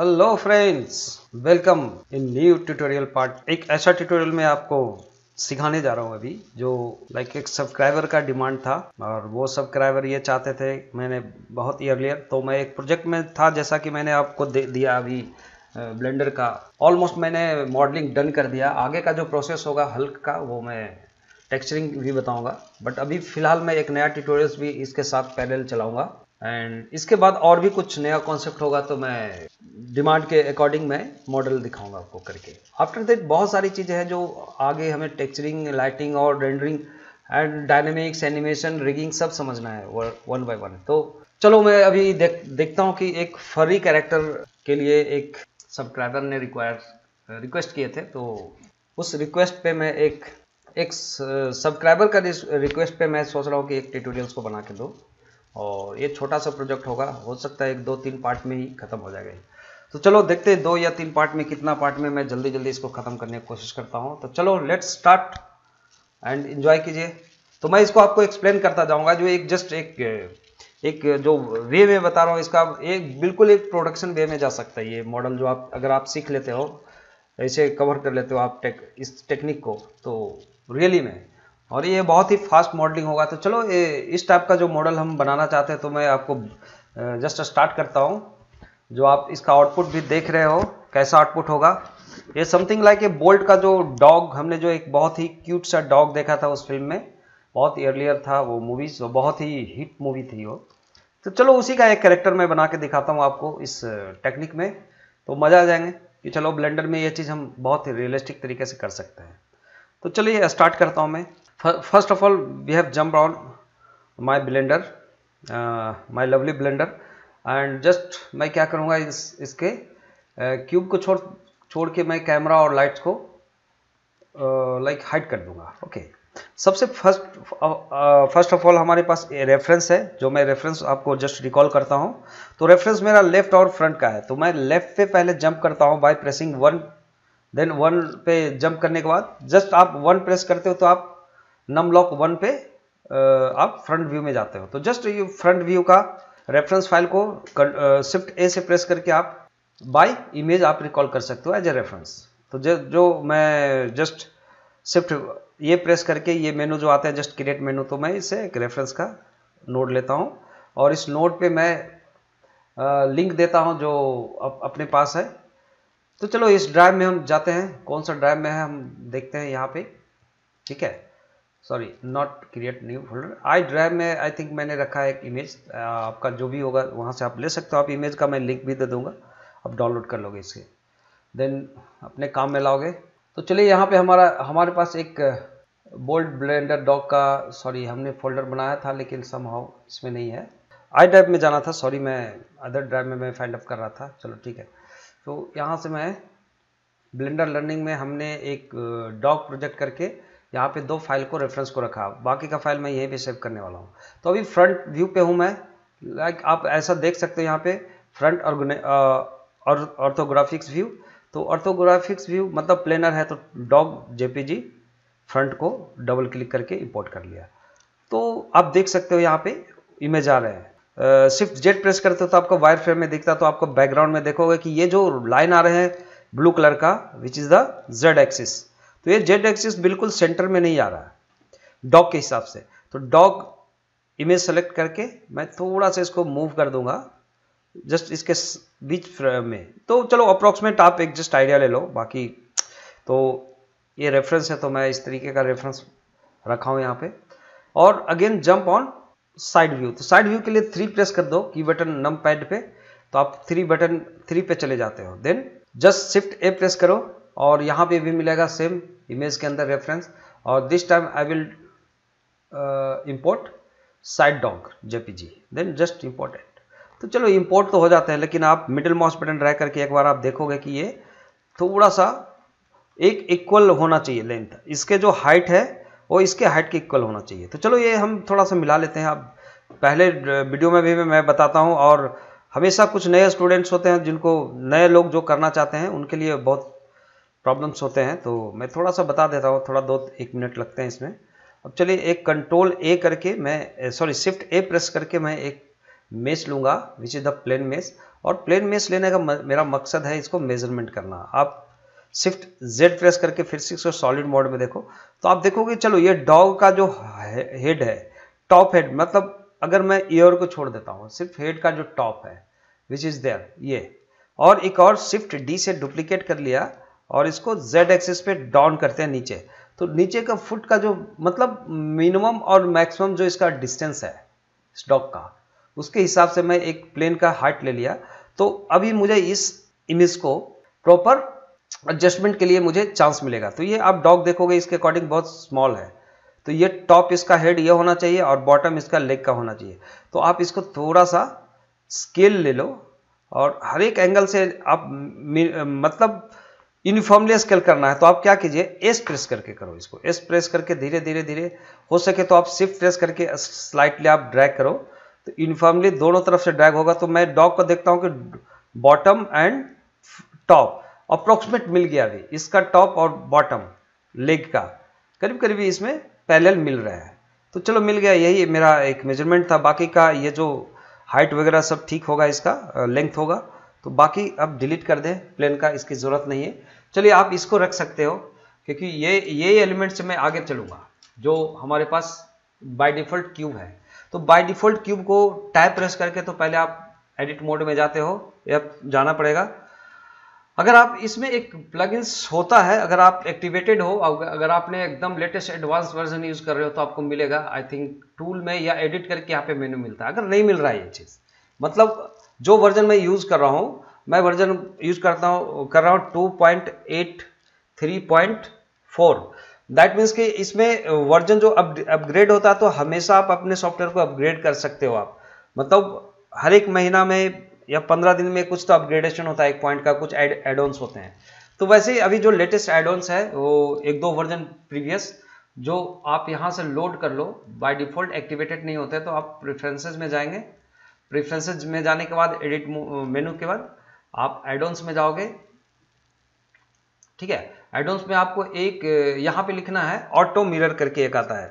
Hello friends welcome in new tutorial part एक ऐसा tutorial मैं आपको सिखाने जा रहा हूँ अभी जो लाइक एक सब्सक्राइबर का डिमांड था और वो सब्सक्राइबर ये चाहते थे मैंने बहुत ही अर्लियर तो मैं एक प्रोजेक्ट में था जैसा कि मैंने आपको दे दिया अभी ब्लेंडर का ऑलमोस्ट मैंने मॉडलिंग डन कर दिया आगे का जो प्रोसेस होगा हल्क का वो मैं टेक्सचरिंग भी बताऊंगा बट अभी फ़िलहाल मैं एक नया ट्यूटोरियल्स भी इसके साथ पैरेलल चलाऊंगा एंड इसके बाद और भी कुछ नया कॉन्सेप्ट होगा तो मैं डिमांड के अकॉर्डिंग मैं मॉडल दिखाऊंगा आपको करके आफ्टर दैट बहुत सारी चीज़ें हैं जो आगे हमें टेक्चरिंग लाइटिंग और rendering and dynamics animation rigging सब समझना है वन बाय वन तो चलो मैं अभी देख देखता हूँ कि एक फरी कैरेक्टर के लिए एक सब्सक्राइबर ने रिक्वायर रिक्वेस्ट किए थे तो उस रिक्वेस्ट पे मैं एक एक सब्सक्राइबर uh, का रिक्वेस्ट पे मैं सोच रहा हूँ कि एक ट्यूटोरियल्स को बना के दो और ये छोटा सा प्रोजेक्ट होगा हो सकता है एक दो तीन पार्ट में ही खत्म हो जाएगा तो चलो देखते हैं दो या तीन पार्ट में कितना पार्ट में मैं जल्दी जल्दी इसको ख़त्म करने की कोशिश करता हूँ तो चलो लेट स्टार्ट एंड इन्जॉय कीजिए तो मैं इसको आपको एक्सप्लेन करता जाऊँगा जो एक जस्ट एक एक जो वे में बता रहा हूँ इसका एक बिल्कुल एक प्रोडक्शन वे में जा सकता है ये मॉडल जो आप अगर आप सीख लेते हो ऐसे कवर कर लेते हो आप टेक इस टेक्निक को तो रियली में और ये बहुत ही फास्ट मॉडलिंग होगा तो चलो ये इस टाइप का जो मॉडल हम बनाना चाहते हैं तो मैं आपको जस्ट स्टार्ट करता हूँ जो आप इसका आउटपुट भी देख रहे हो कैसा आउटपुट होगा ये समथिंग लाइक ए बोल्ट का जो डॉग हमने जो एक बहुत ही क्यूट सा डॉग देखा था उस फिल्म में बहुत अर्लियर था वो मूवीज बहुत ही हिट मूवी थी वो तो चलो उसी का एक करेक्टर मैं बना के दिखाता हूँ आपको इस टेक्निक में तो मज़ा आ जाएंगे कि चलो ब्लेंडर में ये चीज़ हम बहुत ही रियलिस्टिक तरीके से कर सकते हैं तो चलिए स्टार्ट करता हूँ मैं first of all we have jumped on my blender uh, my lovely blender and just मैं क्या करूँगा इस इसके क्यूब uh, को छोड़ छोड़ के मैं कैमरा और लाइट्स को लाइक uh, हाइड like, कर दूंगा ओके okay. सबसे फर्स्ट फर्स्ट ऑफ ऑल हमारे पास रेफरेंस है जो मैं रेफरेंस आपको जस्ट रिकॉल करता हूँ तो रेफरेंस मेरा लेफ्ट और फ्रंट का है तो मैं लेफ्ट पे पहले जंप करता हूँ by pressing one then one पे जंप करने के बाद जस्ट आप वन प्रेस करते हो तो आप नम लॉक वन पे आप फ्रंट व्यू में जाते हो तो जस्ट ये फ्रंट व्यू का रेफरेंस फाइल को शिफ्ट ए से प्रेस करके आप बाई इमेज आप रिकॉल कर सकते हो एज ए रेफरेंस तो जो मैं जस्ट शिफ्ट ये प्रेस करके ये मेनू जो आता है जस्ट क्रिएट मेनू तो मैं इसे एक रेफरेंस का नोट लेता हूँ और इस नोट पे मैं लिंक देता हूँ जो अप, अपने पास है तो चलो इस ड्राइव में हम जाते हैं कौन सा ड्राइव में है हम देखते हैं यहाँ पे ठीक है sorry not create new folder I drive में आई थिंक मैंने रखा है एक इमेज आपका जो भी होगा वहाँ से आप ले सकते हो आप इमेज का मैं लिंक भी दे दूँगा आप डाउनलोड कर लोगे इसे देन अपने काम में लाओगे तो चलिए यहाँ पे हमारा हमारे पास एक बोल्ड ब्लेंडर डॉग का सॉरी हमने फोल्डर बनाया था लेकिन सम हाउ इसमें नहीं है आई ड्राइव में जाना था सॉरी मैं अदर ड्राइव में मैं फाइंड अप कर रहा था चलो ठीक है तो यहाँ से मैं ब्लेंडर लर्निंग में हमने एक डॉग प्रोजेक्ट करके यहाँ पे दो फाइल को रेफरेंस को रखा बाकी का फाइल मैं यहीं पे सेव करने वाला हूँ तो अभी फ्रंट व्यू पे हूँ मैं लाइक आप ऐसा देख सकते हो यहाँ पे फ्रंट और ऑर्थोग्राफिक्स व्यू तो ऑर्थोग्राफिक्स व्यू मतलब प्लेनर है तो डॉग जे फ्रंट को डबल क्लिक करके इम्पोर्ट कर लिया तो आप देख सकते हो यहाँ पे इमेज आ रहे हैं सिर्फ जेट प्रेस करते हो तो आपको वायर फ्रेम में दिखता तो आपको बैकग्राउंड में देखोगे कि ये जो लाइन आ रहे हैं ब्लू कलर का which is the Z axis तो ये जेड एक्सिस बिल्कुल सेंटर में नहीं आ रहा है डॉग के हिसाब से तो डॉग इमेज सेलेक्ट करके मैं थोड़ा सा इसको मूव कर दूंगा जस्ट इसके बीच फ्रेम में तो चलो अप्रोक्सीमेट आप एक जस्ट आइडिया ले लो बाकी तो ये रेफरेंस है तो मैं इस तरीके का रेफरेंस रखा हूँ यहाँ पे और again jump on side view तो साइड व्यू के लिए थ्री प्रेस कर दो की बटन नम पैड पे तो आप थ्री बटन थ्री पे चले जाते हो then just shift A press करो और यहाँ पे भी मिलेगा सेम इमेज के अंदर रेफरेंस और this time I will import side dog JPG then just important तो चलो इम्पोर्ट तो हो जाते हैं लेकिन आप मिडिल माउस बटन ड्रैग करके एक बार आप देखोगे कि ये थोड़ा सा एक इक्वल होना चाहिए लेंथ इसके जो हाइट है वो इसके हाइट के इक्वल होना चाहिए तो चलो ये हम थोड़ा सा मिला लेते हैं आप पहले वीडियो uh, में भी मैं बताता हूँ और हमेशा कुछ नए स्टूडेंट्स होते हैं जिनको नए लोग जो करना चाहते हैं उनके लिए बहुत प्रॉब्लम्स होते हैं तो मैं थोड़ा सा बता देता हूँ थोड़ा दो एक मिनट लगते हैं इसमें अब चलिए एक कंट्रोल ए करके मैं सॉरी शिफ्ट ए प्रेस करके मैं एक मेस लूँगा which is the plane mesh और प्लेन मेस लेने का मेरा मकसद है इसको मेजरमेंट करना आप शिफ्ट जेड प्रेस करके फिर से इसको सॉलिड मोड में देखो तो आप देखोगे चलो ये डॉग का जो हेड है टॉप हेड मतलब अगर मैं ईयर को छोड़ देता हूँ सिर्फ हेड का जो टॉप है विच इज़ देयर ये और एक और शिफ्ट डी से डुप्लीकेट कर लिया और इसको z एक्सिस पे डाउन करते हैं नीचे तो नीचे का फुट का जो मतलब मिनिमम और मैक्सिमम जो इसका डिस्टेंस है स्टॉक का उसके हिसाब से मैं एक प्लेन का हाइट ले लिया तो अभी मुझे इस इमेज को प्रॉपर एडजस्टमेंट के लिए मुझे चांस मिलेगा तो ये आप डॉग देखोगे इसके अकॉर्डिंग बहुत स्मॉल है तो ये टॉप इसका हेड ये होना चाहिए और बॉटम इसका लेग का होना चाहिए तो आप इसको थोड़ा सा स्केल ले लो और हर एक एंगल से आप मतलब यूनिफॉर्मली स्केल करना है तो आप क्या कीजिए एस प्रेस करके करो इसको एस प्रेस करके धीरे धीरे धीरे हो सके तो आप सिर्फ प्रेस करके स्लाइटली आप ड्रैग करो तो यूनिफॉर्मली दोनों तरफ से ड्रैग होगा तो मैं डॉग को देखता हूँ कि बॉटम एंड टॉप अप्रोक्सीमेट मिल गया अभी इसका टॉप और बॉटम लेग का करीब करीब इसमें पैरेलल मिल रहा है तो चलो मिल गया यही मेरा एक मेजरमेंट था बाकी का ये जो हाइट वगैरह सब ठीक होगा इसका लेंथ होगा तो बाकी अब डिलीट कर दे प्लेन का इसकी ज़रूरत नहीं है चलिए आप इसको रख सकते हो क्योंकि ये ये एलिमेंट से मैं आगे चलूँगा जो हमारे पास बाय डिफ़ॉल्ट क्यूब है तो बाय डिफ़ॉल्ट क्यूब को टाइप प्रेस करके तो पहले आप एडिट मोड में जाते हो या जाना पड़ेगा अगर आप इसमें एक प्लगइन्स होता है अगर आप एक्टिवेटेड हो अगर आपने एकदम लेटेस्ट एडवांस वर्जन यूज़ कर रहे हो तो आपको मिलेगा आई थिंक टूल में या एडिट करके यहाँ पे मेन्यू मिलता है अगर नहीं मिल रहा है ये चीज़ मतलब जो वर्जन मैं यूज़ कर रहा हूँ मैं वर्जन यूज़ करता हूँ कर रहा हूँ two point eight three point four that means कि इसमें वर्जन जो अपग्रेड होता है तो हमेशा आप अपने सॉफ्टवेयर को अपग्रेड कर सकते हो आप मतलब हर एक महीना में या पंद्रह दिन में कुछ तो अपग्रेडेशन होता है एक पॉइंट का कुछ एड ऑन्स होते हैं तो वैसे ही अभी जो लेटेस्ट एड ऑन्स है वो एक दो वर्जन प्रीवियस जो आप यहाँ से लोड कर लो बाय डिफ़ॉल्ट एक्टिवेटेड नहीं होते तो आप प्रेफरेंसेज में जाएंगे प्रिफ्रेंसेज में जाने के बाद एडिट मेनू के बाद आप एडोन्स में जाओगे ठीक है एडोन्स में आपको एक यहाँ पे लिखना है ऑटो मिरर करके एक आता है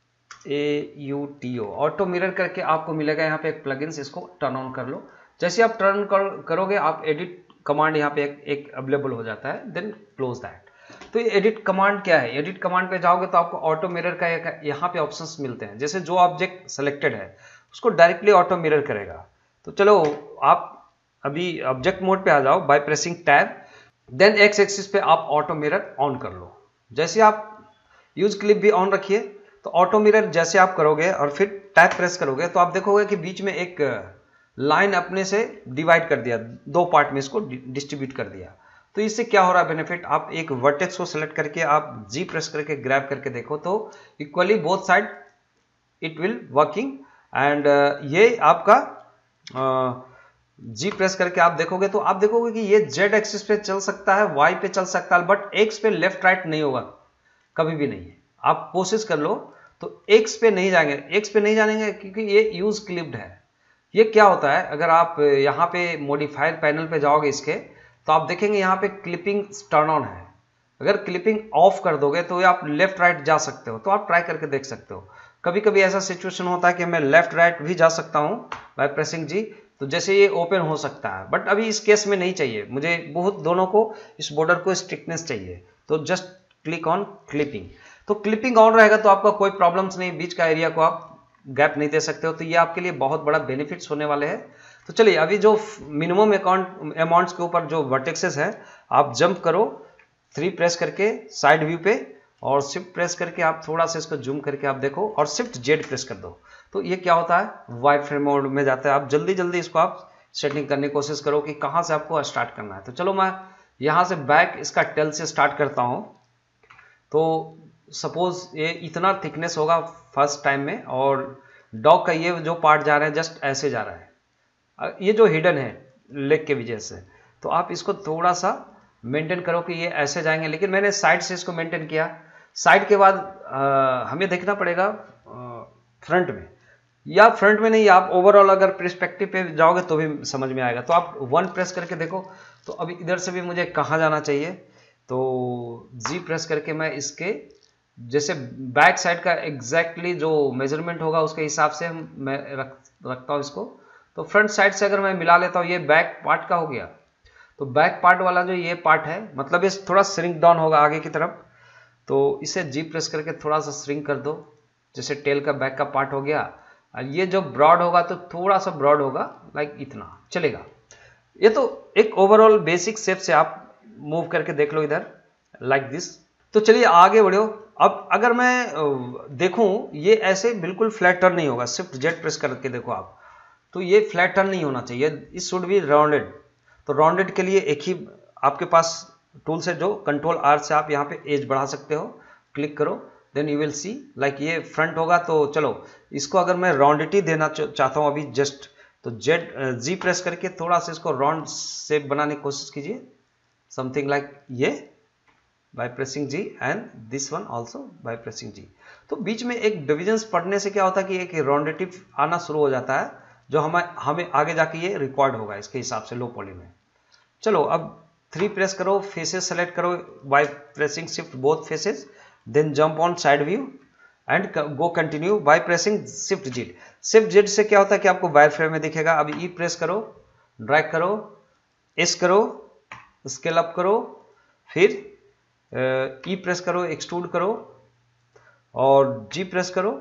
A U T O auto mirror करके आपको मिलेगा यहाँ पे एक प्लग इसको टर्न ऑन कर लो जैसे आप टर्न कर, करोगे आप एडिट कमांड यहाँ पे एक, एक अवेलेबल हो जाता है देन क्लोज दैट तो ये एडिट कमांड क्या है एडिट कमांड पे जाओगे तो आपको ऑटो मिरर का यहाँ पे ऑप्शंस मिलते हैं जैसे जो ऑब्जेक्ट सेलेक्टेड है उसको डायरेक्टली ऑटो मिरर करेगा तो चलो आप अभी ऑब्जेक्ट मोड पे आ जाओ by pressing tab then X axis पे आप ऑटो मिरर ऑन कर लो जैसे आप यूज क्लिप भी ऑन रखिए तो ऑटो मिरर जैसे आप करोगे और फिर टैप प्रेस करोगे तो आप देखोगे कि बीच में एक लाइन अपने से डिवाइड कर दिया दो पार्ट में इसको डिस्ट्रीब्यूट कर दिया तो इससे क्या हो रहा है बेनिफिट आप एक वर्टेक्स को सेलेक्ट करके आप जी प्रेस करके ग्रैब करके देखो तो equally both side it will working and ये आपका जी प्रेस करके आप देखोगे तो आप देखोगे कि ये जेड एक्सिस पे चल सकता है वाई पे चल सकता है बट एक्स पे लेफ्ट राइट नहीं होगा कभी भी नहीं आप कोशिश कर लो तो एक्स पे नहीं जाएंगे एक्स पे नहीं जानेंगे क्योंकि ये यूज क्लिप्ड है ये क्या होता है अगर आप यहाँ पे मॉडिफायर पैनल पे जाओगे इसके तो आप देखेंगे यहाँ पे क्लिपिंग टर्न ऑन है अगर क्लिपिंग ऑफ कर दोगे तो ये आप लेफ्ट राइट जा सकते हो तो आप ट्राई करके देख सकते हो कभी कभी ऐसा सिचुएशन होता है कि मैं लेफ्ट राइट भी जा सकता हूँ बाय प्रेसिंग जी तो जैसे ये ओपन हो सकता है बट अभी इस केस में नहीं चाहिए मुझे बहुत दोनों को इस बॉर्डर को स्ट्रिक्टनेस चाहिए तो जस्ट क्लिक ऑन क्लिपिंग तो क्लिपिंग ऑन रहेगा तो आपका कोई प्रॉब्लम्स नहीं बीच का एरिया को आप गैप नहीं दे सकते हो तो ये आपके लिए बहुत बड़ा बेनिफिट्स होने वाले हैं तो चलिए अभी जो मिनिमम अकाउंट अमाउंट्स के ऊपर जो वर्टेक्सेस हैं आप जंप करो थ्री प्रेस करके साइड व्यू पे और शिफ्ट प्रेस करके आप थोड़ा सा इसको जूम करके आप देखो और शिफ्ट जेड प्रेस कर दो तो ये क्या होता है वाई फ्रेम मोड में जाता है आप जल्दी जल्दी इसको आप सेटिंग करने की कोशिश करो कि कहाँ से आपको स्टार्ट करना है तो चलो मैं यहाँ से बैक इसका टेल से स्टार्ट करता हूँ तो सपोज ये इतना थिकनेस होगा फर्स्ट टाइम में और डॉग का ये जो पार्ट जा रहा है जस्ट ऐसे जा रहा है ये जो हिडन है लेग के वजह से तो आप इसको थोड़ा सा मेंटेन करो कि ये ऐसे जाएंगे लेकिन मैंने साइड से इसको मेंटेन किया साइड के बाद आ, हमें देखना पड़ेगा फ्रंट में या फ्रंट में नहीं आप ओवरऑल अगर प्रस्पेक्टिव पे जाओगे तो भी समझ में आएगा तो आप वन प्रेस करके देखो तो अभी इधर से भी मुझे कहाँ जाना चाहिए तो जी प्रेस करके मैं इसके जैसे बैक साइड का एग्जैक्टली जो मेजरमेंट होगा उसके हिसाब से मैं रख रखता हूँ इसको तो फ्रंट साइड से अगर मैं मिला लेता हूँ ये बैक पार्ट का हो गया तो बैक पार्ट वाला जो ये पार्ट है मतलब ये थोड़ा श्रिंक डाउन होगा आगे की तरफ तो इसे जी प्रेस करके थोड़ा सा श्रिंक कर दो जैसे टेल का बैक का पार्ट हो गया और ये जो ब्रॉड होगा तो थोड़ा सा ब्रॉड होगा लाइक इतना चलेगा ये तो एक ओवरऑल बेसिक शेप से आप मूव करके देख लो इधर लाइक दिस तो चलिए आगे बढ़ो अब अगर मैं देखूं ये ऐसे बिल्कुल फ्लैट टर्न नहीं होगा शिफ्ट जेट प्रेस करके देखो आप तो ये फ्लैट टर्न नहीं होना चाहिए इस शुड बी राउंडेड तो राउंडेड के लिए एक ही आपके पास टूल से जो कंट्रोल आर से आप यहाँ पे एज बढ़ा सकते हो क्लिक करो then you will see like ये फ्रंट होगा तो चलो इसको अगर मैं राउंडिटी देना चाहता हूँ अभी जस्ट तो जेड जी प्रेस करके थोड़ा सा इसको राउंड शेप बनाने की कोशिश कीजिए समथिंग लाइक ये by pressing G and this one also by pressing G तो बीच में एक डिविजन्स पढ़ने से क्या होता है कि एक राउंडेटिव आना शुरू हो जाता है जो हमें हमें आगे जाके ये रिकॉर्ड होगा इसके हिसाब से लो पॉली में चलो अब थ्री प्रेस करो फेसेस सेलेक्ट करो by pressing shift both faces then jump on side view and go continue by pressing shift Z shift Z से क्या होता है कि आपको बाय फ्रेम में दिखेगा अब ई e प्रेस करो ड्रैग करो एस करो स्केल अप करो फिर ई प्रेस e करो एक्सट्रूड करो और जी प्रेस करो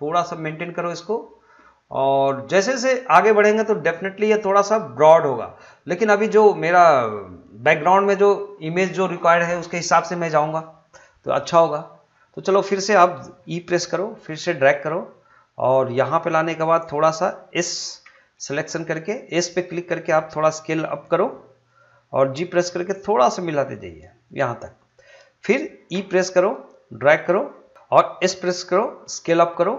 थोड़ा सा मेंटेन करो इसको और जैसे जैसे आगे बढ़ेंगे तो डेफिनेटली ये थोड़ा सा ब्रॉड होगा लेकिन अभी जो मेरा बैकग्राउंड में जो इमेज जो रिक्वायर्ड है उसके हिसाब से मैं जाऊँगा तो अच्छा होगा तो चलो फिर से आप ई प्रेस करो फिर से ड्रैग करो और यहाँ पे लाने के बाद थोड़ा सा इस सिलेक्शन करके इस पे क्लिक करके आप थोड़ा स्केल अप करो और जी प्रेस करके थोड़ा सा मिलाते जाइए यहाँ तक फिर ई e प्रेस करो ड्रैग करो और इस प्रेस करो स्केल अप करो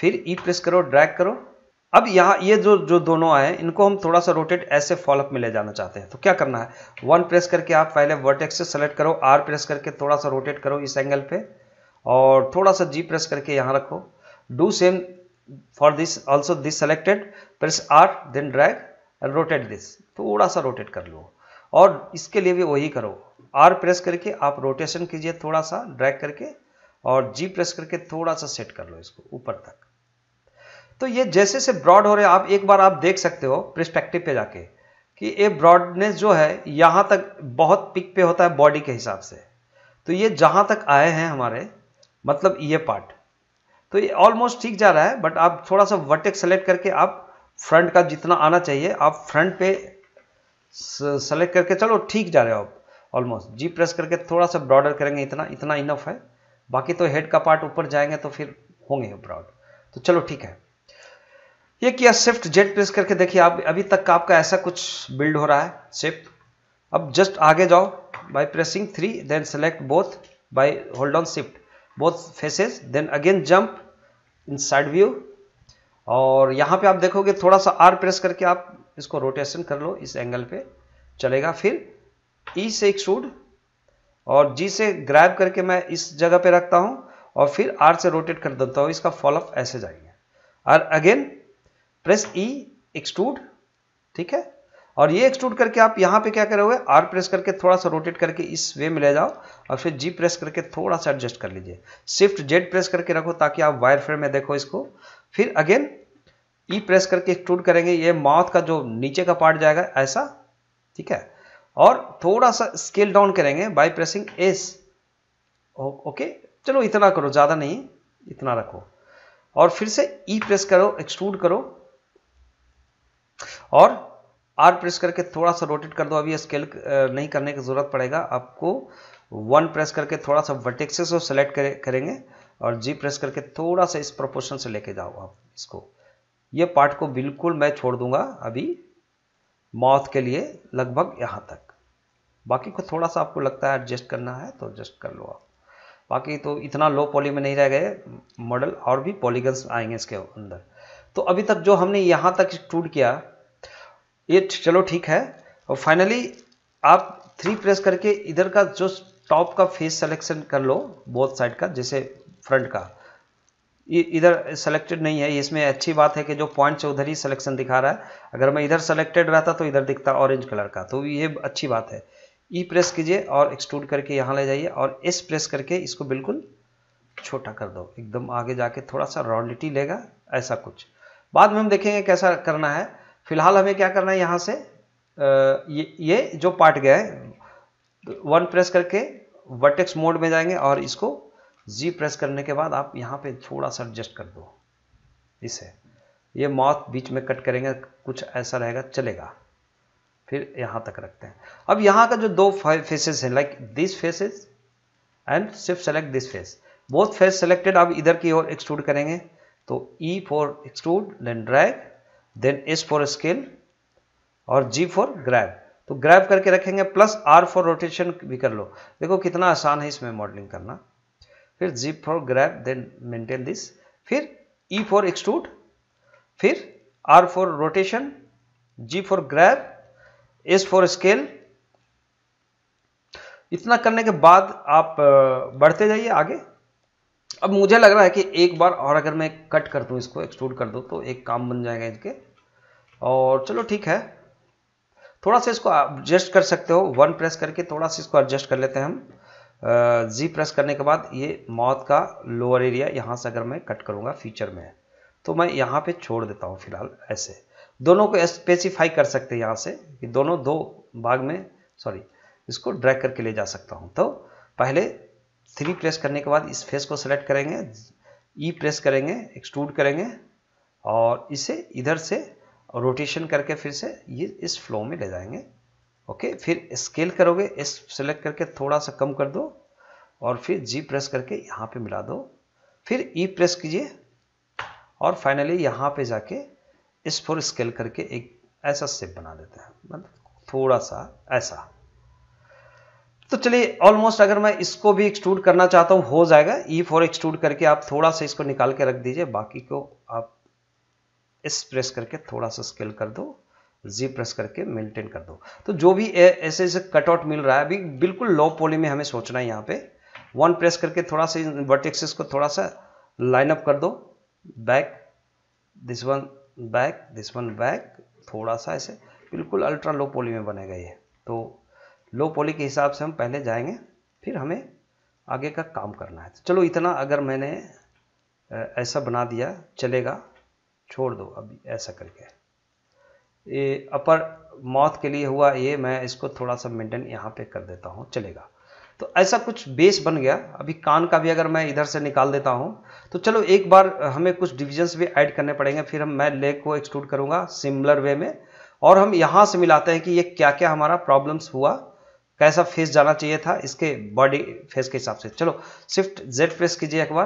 फिर ई e प्रेस करो ड्रैग करो अब यहाँ ये जो जो दोनों आए इनको हम थोड़ा सा रोटेट ऐसे फॉलोअप में ले जाना चाहते हैं तो क्या करना है वन प्रेस करके आप पहले वर्टेक्स से सेलेक्ट करो आर प्रेस करके थोड़ा सा रोटेट करो इस एंगल पे और थोड़ा सा जी प्रेस करके यहाँ रखो do same for this also this selected press R then drag and rotate this थोड़ा सा रोटेट कर लो और इसके लिए भी वही करो आर प्रेस करके आप रोटेशन कीजिए थोड़ा सा ड्रैग करके और जी प्रेस करके थोड़ा सा सेट कर लो इसको ऊपर तक तो ये जैसे से ब्रॉड हो रहे आप एक बार आप देख सकते हो प्रस्पेक्टिव पे जाके कि ये ब्रॉडनेस जो है यहाँ तक बहुत पिक पे होता है बॉडी के हिसाब से तो ये जहाँ तक आए हैं हमारे मतलब ये पार्ट तो ये ऑलमोस्ट ठीक जा रहा है बट आप थोड़ा सा वर्टेक सेलेक्ट करके आप फ्रंट का जितना आना चाहिए आप फ्रंट पे सेलेक्ट करके चलो ठीक जा रहे हो आप ऑलमोस्ट जी प्रेस करके थोड़ा सा ब्रॉडर करेंगे इतना इतना इनफ है बाकी तो हेड का पार्ट ऊपर जाएंगे तो फिर होंगे ब्रॉड तो चलो ठीक है ये किया शिफ्ट जेट प्रेस करके देखिए आप अभी तक का आपका ऐसा कुछ बिल्ड हो रहा है शिफ्ट अब जस्ट आगे जाओ by pressing three then select both by hold on shift both faces then again jump in side view और यहाँ पे आप देखोगे थोड़ा सा आर प्रेस करके आप इसको रोटेशन कर लो इस एंगल पे चलेगा फिर ई e से एक शूड और जी से ग्रैब करके मैं इस जगह पे रखता हूँ और फिर आर से रोटेट कर देता हूँ इसका फॉलोअप ऐसे जाएंगे और again press E e, extrude ठीक है और ये एक्सट्रूड करके आप यहाँ पे क्या करोगे आर प्रेस करके थोड़ा सा रोटेट करके इस वे में ले जाओ और फिर जी प्रेस करके थोड़ा सा एडजस्ट कर लीजिए शिफ्ट जेड प्रेस करके रखो ताकि आप वायर फ्रेम में देखो इसको फिर अगेन ई e प्रेस करके एक्सट्रूड करेंगे ये माउथ का जो नीचे का पार्ट जाएगा ऐसा ठीक है और थोड़ा सा स्केल डाउन करेंगे बाई प्रेसिंग एस ओके चलो इतना करो ज़्यादा नहीं इतना रखो और फिर से ई e प्रेस करो एक्सट्रूड करो और आर प्रेस करके थोड़ा सा रोटेट कर दो अभी स्केल नहीं करने की ज़रूरत पड़ेगा आपको वन प्रेस करके थोड़ा सा वर्टेक्सेस को सेलेक्ट करेंगे और जी प्रेस करके थोड़ा सा इस प्रोपोर्शन से लेके जाओ आप इसको ये पार्ट को बिल्कुल मैं छोड़ दूंगा अभी माउथ के लिए लगभग यहाँ तक बाकी को थोड़ा सा आपको लगता है एडजस्ट करना है तो एडजस्ट कर लो आप बाकी तो इतना लो पॉली में नहीं रह गए मॉडल और भी पॉलीगन्स आएंगे इसके अंदर तो अभी तक जो हमने यहाँ तक टूट किया ये चलो ठीक है और फाइनली आप थ्री प्रेस करके इधर का जो टॉप का फेस सेलेक्शन कर लो बोथ साइड का जैसे फ्रंट का इधर सेलेक्टेड नहीं है इसमें अच्छी बात है कि जो पॉइंट है उधर ही सिलेक्शन दिखा रहा है अगर मैं इधर सेलेक्टेड रहता तो इधर दिखता ऑरेंज कलर का तो ये अच्छी बात है ई e प्रेस कीजिए और एक्सट्रूड करके यहाँ ले जाइए और एस प्रेस करके इसको बिल्कुल छोटा कर दो एकदम आगे जाके थोड़ा सा रॉन्डिटी लेगा ऐसा कुछ बाद में हम देखेंगे कैसा करना है फिलहाल हमें क्या करना है यहाँ से ये ये जो पार्ट गया है वन प्रेस करके वर्टेक्स मोड में जाएंगे और इसको जी प्रेस करने के बाद आप यहाँ पे थोड़ा सा एडजस्ट कर दो इसे ये माउथ बीच में कट करेंगे कुछ ऐसा रहेगा चलेगा फिर यहाँ तक रखते हैं अब यहाँ का जो दो फेसेस हैं लाइक दिस फेसेस एंड सिर्फ select this face both face selected आप इधर की ओर एक्सट्रूड करेंगे तो E for extrude then drag then S for scale और G फॉर ग्रैब तो ग्रैब करके रखेंगे प्लस R फॉर रोटेशन भी कर लो देखो कितना आसान है इसमें मॉडलिंग करना फिर G for grab then maintain this फिर E फॉर एक्सट्रूड फिर R for rotation G for grab S for scale इतना करने के बाद आप बढ़ते जाइए आगे अब मुझे लग रहा है कि एक बार और अगर मैं कट कर दूँ इसको एक्सट्रूड कर दूँ तो एक काम बन जाएगा इसके और चलो ठीक है थोड़ा सा इसको एडजस्ट कर सकते हो वन प्रेस करके थोड़ा सा इसको एडजस्ट कर लेते हैं हम जी प्रेस करने के बाद ये माउथ का लोअर एरिया यहाँ से अगर मैं कट करूँगा फीचर में तो मैं यहाँ पे छोड़ देता हूँ फिलहाल ऐसे दोनों को स्पेसिफाई कर सकते हैं यहाँ से कि दोनों दो भाग में सॉरी इसको ड्रैग करके ले जा सकता हूँ तो पहले थ्री प्रेस करने के बाद इस फेस को सेलेक्ट करेंगे ई e प्रेस करेंगे एक्सट्रूड करेंगे और इसे इधर से रोटेशन करके फिर से ये इस फ्लो में ले जाएंगे ओके फिर स्केल करोगे इस सेलेक्ट करके थोड़ा सा कम कर दो और फिर जी प्रेस करके यहाँ पे मिला दो फिर ई e प्रेस कीजिए और फाइनली यहाँ पे जाके इस फोर स्केल करके एक ऐसा सेप बना देते हैं मतलब थोड़ा सा ऐसा तो चलिए ऑलमोस्ट अगर मैं इसको भी एक्सट्रूड करना चाहता हूँ हो जाएगा ई फॉर एक्सट्रूड करके आप थोड़ा सा इसको निकाल के रख दीजिए बाकी को आप इस प्रेस करके थोड़ा सा स्केल कर दो जी प्रेस करके मेंटेन कर दो तो जो भी ऐसे ऐसे कटआउट मिल रहा है अभी बिल्कुल लो पोली में हमें सोचना है यहाँ पे वन प्रेस करके थोड़ा सा एक्सेस को थोड़ा सा लाइनअप कर दो back this one back this one back थोड़ा सा ऐसे बिल्कुल अल्ट्रा लो पोली में बनेगा ये तो लो पोली के हिसाब से हम पहले जाएंगे फिर हमें आगे का काम करना है तो चलो इतना अगर मैंने ऐसा बना दिया चलेगा छोड़ दो अभी ऐसा करके ये अपर मौत के लिए हुआ ये मैं इसको थोड़ा सा मेंटेन यहाँ पे कर देता हूँ चलेगा तो ऐसा कुछ बेस बन गया अभी कान का भी अगर मैं इधर से निकाल देता हूँ तो चलो एक बार हमें कुछ डिविजन्स भी ऐड करने पड़ेंगे फिर हम मैं लेग को एक्सक्लूड करूँगा सिमिलर वे में और हम यहाँ से मिलाते हैं कि ये क्या क्या हमारा प्रॉब्लम्स हुआ कैसा फेस जाना चाहिए था इसके बॉडी फेस के हिसाब से चलो शिफ्ट जेड प्रेस कीजिए एक बार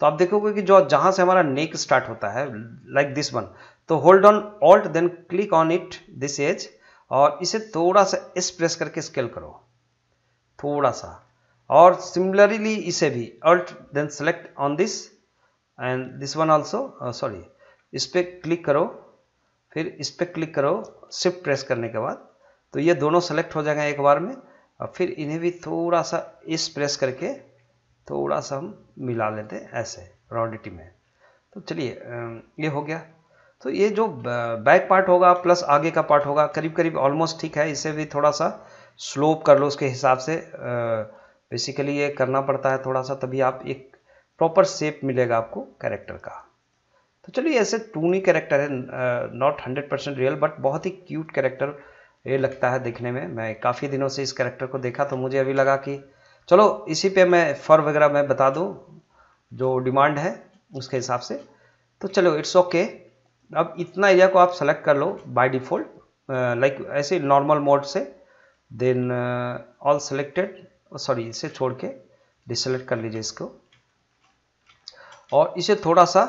तो आप देखोगे कि जो जहाँ से हमारा नेक स्टार्ट होता है लाइक दिस वन तो hold on alt then click on it this edge और इसे थोड़ा सा इस प्रेस करके स्केल करो थोड़ा सा और सिमिलरली इसे भी alt then select on this and this one also sorry इस पर क्लिक करो फिर इस पर क्लिक करो शिफ्ट प्रेस करने के बाद तो ये दोनों सेलेक्ट हो जाएगा एक बार में और फिर इन्हें भी थोड़ा सा इस प्रेस करके थोड़ा सा हम मिला लेते हैं ऐसे रॉडिटी में तो चलिए ये हो गया तो ये जो बैक पार्ट होगा प्लस आगे का पार्ट होगा करीब करीब ऑलमोस्ट ठीक है इसे भी थोड़ा सा स्लोप कर लो उसके हिसाब से बेसिकली ये करना पड़ता है थोड़ा सा तभी आप एक प्रॉपर शेप मिलेगा आपको कैरेक्टर का तो चलिए ऐसे टूनी कैरेक्टर है not hundred percent real but बहुत ही क्यूट कैरेक्टर ये लगता है देखने में मैं काफ़ी दिनों से इस करेक्टर को देखा तो मुझे अभी लगा कि चलो इसी पे मैं फर वगैरह मैं बता दूँ जो डिमांड है उसके हिसाब से तो चलो इट्स ओके okay. अब इतना एरिया को आप सेलेक्ट कर लो बाय डिफ़ॉल्ट लाइक ऐसे नॉर्मल मोड से देन ऑल सेलेक्टेड सॉरी इसे छोड़ के डिसलेक्ट कर लीजिए इसको और इसे थोड़ा सा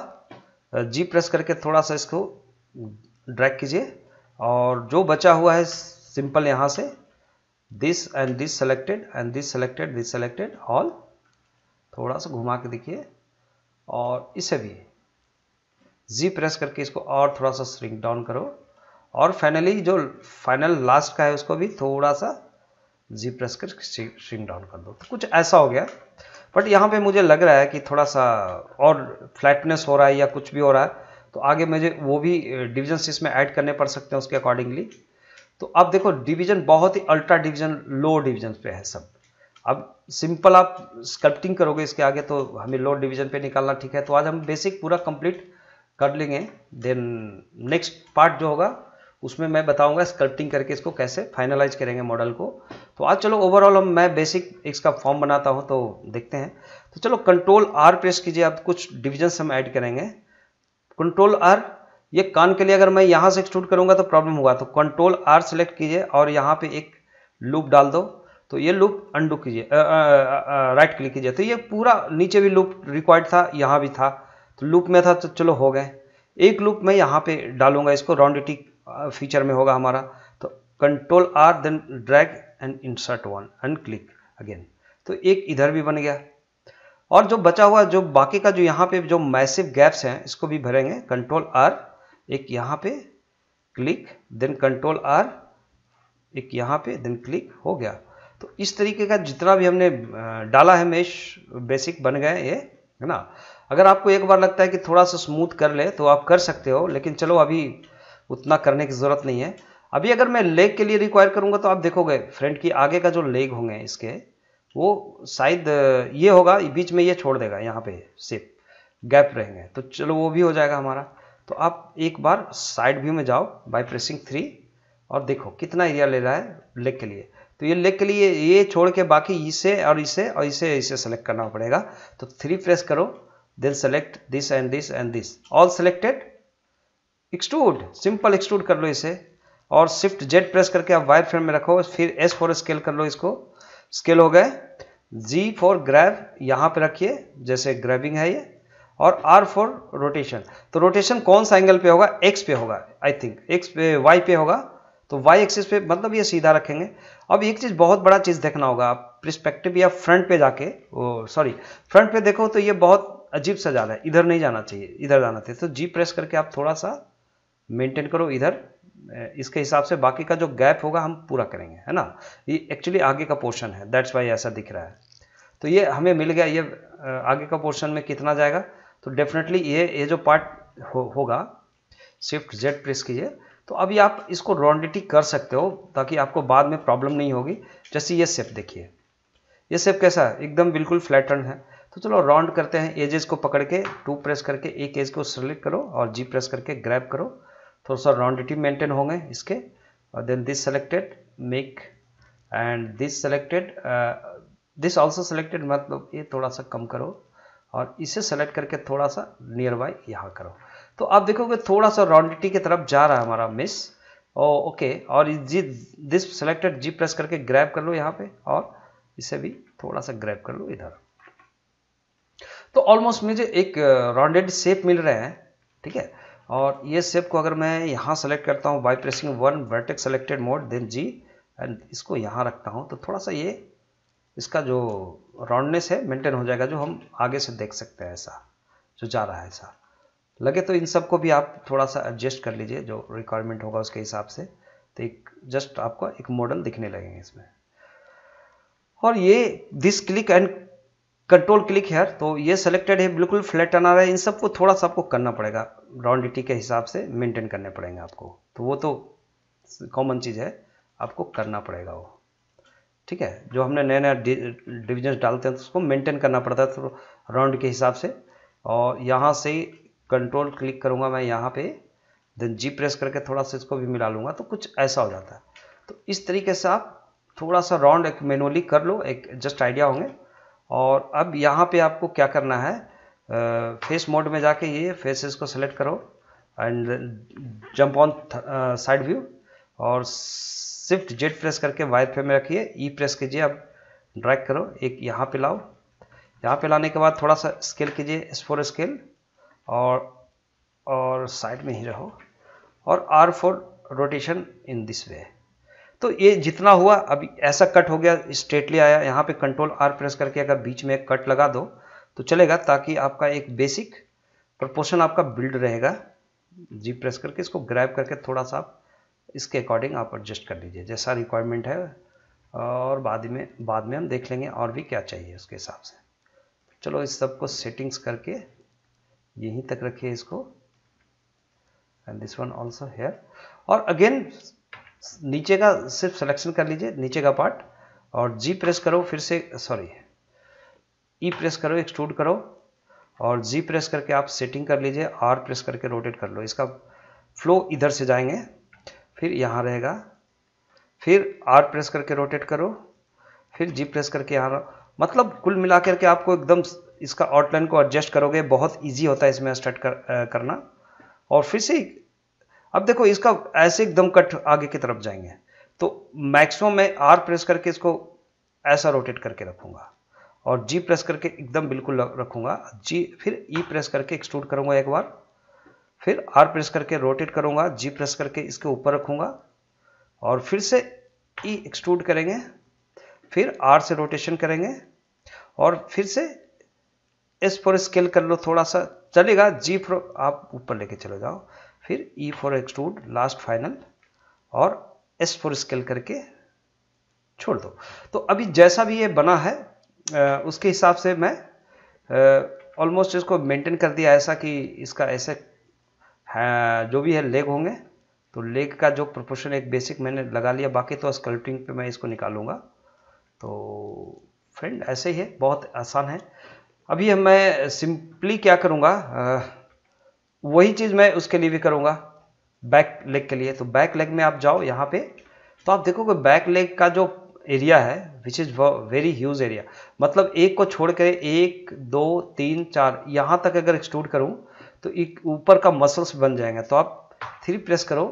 जी प्रेस करके थोड़ा सा इसको ड्रैग कीजिए और जो बचा हुआ है सिंपल यहाँ से this and this selected and this selected this selected all थोड़ा सा घुमा के देखिए और इसे भी जी प्रेस करके इसको और थोड़ा सा श्रिंक डाउन करो और फाइनली जो फाइनल लास्ट का है उसको भी थोड़ा सा जी प्रेस कर श्रिंक डाउन कर दो तो कुछ ऐसा हो गया बट यहाँ पे मुझे लग रहा है कि थोड़ा सा और फ्लैटनेस हो रहा है या कुछ भी हो रहा है तो आगे मुझे वो भी डिविजन्स इसमें ऐड करने पड़ सकते हैं उसके अकॉर्डिंगली तो अब देखो डिवीजन बहुत ही अल्ट्रा डिवीजन लो डिवीजन पे है सब अब सिंपल आप स्कल्पटिंग करोगे इसके आगे तो हमें लो डिवीजन पे निकालना ठीक है तो आज हम बेसिक पूरा कंप्लीट कर लेंगे देन नेक्स्ट पार्ट जो होगा उसमें मैं बताऊंगा स्कल्पटिंग करके इसको कैसे फाइनलाइज करेंगे मॉडल को तो आज चलो ओवरऑल हम मैं बेसिक इसका फॉर्म बनाता हूँ तो देखते हैं तो चलो कंट्रोल आर प्रेस कीजिए अब कुछ डिविजन्स हम ऐड करेंगे कंट्रोल आर ये कान के लिए अगर मैं यहाँ से एक्सट्रूड करूँगा तो प्रॉब्लम होगा तो कंट्रोल आर सेलेक्ट कीजिए और यहाँ पे एक लूप डाल दो तो ये लूप अंडू कीजिए राइट क्लिक कीजिए तो ये पूरा नीचे भी लूप रिक्वायर्ड था यहाँ भी था तो लूप में था तो चलो हो गए एक लूप मैं यहाँ पे डालूंगा इसको राउंडिटी फीचर में होगा हमारा तो control R then drag and insert one and click again तो एक इधर भी बन गया और जो बचा हुआ जो बाकी का जो यहाँ पे जो मैसिव गैप्स हैं इसको भी भरेंगे कंट्रोल आर एक यहाँ पे क्लिक देन कंट्रोल आर एक यहाँ पे देन क्लिक हो गया तो इस तरीके का जितना भी हमने डाला है मेश बेसिक बन गए ये है ना अगर आपको एक बार लगता है कि थोड़ा सा स्मूथ कर ले तो आप कर सकते हो लेकिन चलो अभी उतना करने की ज़रूरत नहीं है अभी अगर मैं लेग के लिए रिक्वायर करूँगा तो आप देखोगे फ्रंट की आगे का जो लेग होंगे इसके वो शायद ये होगा बीच में ये छोड़ देगा यहाँ पे सिप गैप रहेंगे तो चलो वो भी हो जाएगा हमारा तो आप एक बार साइड व्यू में जाओ बाय प्रेसिंग थ्री और देखो कितना एरिया ले रहा है लेग के लिए तो ये लेग के लिए ये छोड़ के बाकी इसे और इसे और इसे इसे सेलेक्ट करना पड़ेगा तो थ्री प्रेस करो then select this and this and this all selected extrude simple extrude कर लो इसे और शिफ्ट जेड प्रेस करके आप वायर फ्रेम में रखो फिर एस फोर स्केल कर लो इसको स्केल हो गए जी फॉर ग्रैब यहाँ पे रखिए जैसे ग्रैबिंग है ये और आर फॉर रोटेशन तो रोटेशन कौन सा एंगल पे होगा एक्स पे होगा आई थिंक एक्स पे वाई पे होगा तो वाई एक्सिस पे मतलब ये सीधा रखेंगे अब एक चीज़ बहुत बड़ा चीज़ देखना होगा आप प्रिस्पेक्टिव या फ्रंट पे जाके सॉरी फ्रंट पे देखो तो ये बहुत अजीब सा जा रहा है इधर नहीं जाना चाहिए इधर जाना चाहिए तो जी प्रेस करके आप थोड़ा सा मेंटेन करो इधर इसके हिसाब से बाकी का जो गैप होगा हम पूरा करेंगे है ना ये एक्चुअली आगे का पोर्शन है दैट्स वाई ऐसा दिख रहा है तो ये हमें मिल गया ये आगे का पोर्शन में कितना जाएगा तो डेफिनेटली ये ये जो पार्ट हो, होगा स्विफ्ट जेड प्रेस कीजिए तो अभी आप इसको रॉन्डिटी कर सकते हो ताकि आपको बाद में प्रॉब्लम नहीं होगी जैसे ये सेप देखिए ये सेप कैसा है एकदम बिल्कुल फ्लैटन है तो चलो राउंड करते हैं एजेस को पकड़ के टू प्रेस करके एक एज को सेलेक्ट करो और जी प्रेस करके ग्रैब करो थोड़ा सा राउंडिटी मेंटेन होंगे इसके और then this selected make and this selected this also selected मतलब ये थोड़ा सा कम करो और इसे सेलेक्ट करके थोड़ा सा नियर बाय यहाँ करो तो आप देखोगे थोड़ा सा राउंडिटी की तरफ जा रहा है हमारा मिस ओ ओके और G this selected G press करके ग्रैब कर लो यहाँ पे और इसे भी थोड़ा सा ग्रैब कर लो इधर तो ऑलमोस्ट मुझे एक राउंडेड uh, शेप मिल रहे हैं ठीक है और ये सेप को अगर मैं यहाँ सेलेक्ट करता हूँ by pressing one vertex selected mode then G and इसको यहाँ रखता हूँ तो थोड़ा सा ये इसका जो राउंडनेस है मेंटेन हो जाएगा जो हम आगे से देख सकते हैं ऐसा जो जा रहा है ऐसा लगे तो इन सब को भी आप थोड़ा सा एडजस्ट कर लीजिए जो रिक्वायरमेंट होगा उसके हिसाब से तो एक जस्ट आपका एक मॉडल दिखने लगेंगे इसमें और ये this click and control click here तो ये सेलेक्टेड है बिल्कुल फ्लैट आना रहा है इन सबको थोड़ा सा आपको करना पड़ेगा राउंडिटी के हिसाब से मेंटेन करने पड़ेंगे आपको तो वो तो कॉमन चीज़ है आपको करना पड़ेगा वो ठीक है जो हमने नया नया डिविजन डालते हैं तो उसको मेंटेन करना पड़ता है तो राउंड के हिसाब से और यहाँ से कंट्रोल क्लिक करूँगा मैं यहाँ पे देन जी प्रेस करके थोड़ा सा इसको भी मिला लूँगा तो कुछ ऐसा हो जाता है तो इस तरीके से आप थोड़ा सा राउंड एक मैनुअली कर लो एक जस्ट आइडिया होंगे और अब यहाँ पे आपको क्या करना है फेस मोड में जाके ये फेसेस को सेलेक्ट करो and jump on side view और शिफ्ट जेड प्रेस करके वाइफ फ्रेम में रखिए ई e प्रेस कीजिए अब ड्रैग करो एक यहाँ पे लाओ यहाँ पे लाने के बाद थोड़ा सा स्केल कीजिए एस फोर स्केल और और साइड में ही रहो और R for rotation in this way तो ये जितना हुआ अभी ऐसा कट हो गया स्ट्रेटली आया यहाँ पे कंट्रोल आर प्रेस करके अगर बीच में कट लगा दो तो चलेगा ताकि आपका एक बेसिक प्रपोर्शन आपका बिल्ड रहेगा जी प्रेस करके इसको ग्रैब करके थोड़ा सा इसके अकॉर्डिंग आप एडजस्ट कर लीजिए जैसा रिक्वायरमेंट है और बाद में बाद में हम देख लेंगे और भी क्या चाहिए उसके हिसाब से चलो इस सब को सेटिंग्स करके यहीं तक रखिए इसको and this one also here और अगेन नीचे का सिर्फ सिलेक्शन कर लीजिए नीचे का पार्ट और जी प्रेस करो फिर से सॉरी ई प्रेस करो एक्सट्रूड करो और जी प्रेस करके आप सेटिंग कर लीजिए आर प्रेस करके रोटेट कर लो इसका फ्लो इधर से जाएंगे फिर यहाँ रहेगा फिर आर प्रेस करके रोटेट करो फिर जी प्रेस करके यहाँ मतलब कुल मिला करके आपको एकदम इसका आउटलाइन को एडजस्ट करोगे बहुत इजी होता है इसमें स्टार्ट कर, करना और फिर से अब देखो इसका ऐसे एकदम कट आगे की तरफ जाएंगे तो मैक्सिमम मैं आर प्रेस करके इसको ऐसा रोटेट करके रखूंगा और जी प्रेस करके एकदम बिल्कुल रखूँगा जी फिर ई e प्रेस करके एक्सट्रूड करूंगा एक बार फिर आर प्रेस करके रोटेट करूँगा जी प्रेस करके इसके ऊपर रखूंगा और फिर से ई e एक्सट्रूड करेंगे फिर आर से रोटेशन करेंगे और फिर से एस फॉर स्केल कर लो थोड़ा सा चलेगा जी फॉर आप ऊपर लेके चले जाओ फिर E for extrude last final और S फॉर स्केल करके छोड़ दो तो अभी जैसा भी ये बना है उसके हिसाब से मैं ऑलमोस्ट इसको मेंटेन कर दिया ऐसा कि इसका ऐसे जो भी है लेग होंगे तो लेग का जो प्रोपोर्शन एक बेसिक मैंने लगा लिया बाकी तो स्कल्टिंग पे मैं इसको निकालूंगा तो फ्रेंड ऐसे ही है बहुत आसान है अभी मैं सिंपली क्या करूँगा वही चीज़ मैं उसके लिए भी करूँगा बैक लेग के लिए तो बैक लेग में आप जाओ यहाँ पे तो आप देखोगे बैक लेग का जो एरिया है which is very huge area मतलब एक को छोड़ कर एक दो तीन चार यहाँ तक अगर एक्सट्रूड करूँ तो एक ऊपर का मसल्स बन जाएंगे तो आप थ्री प्रेस करो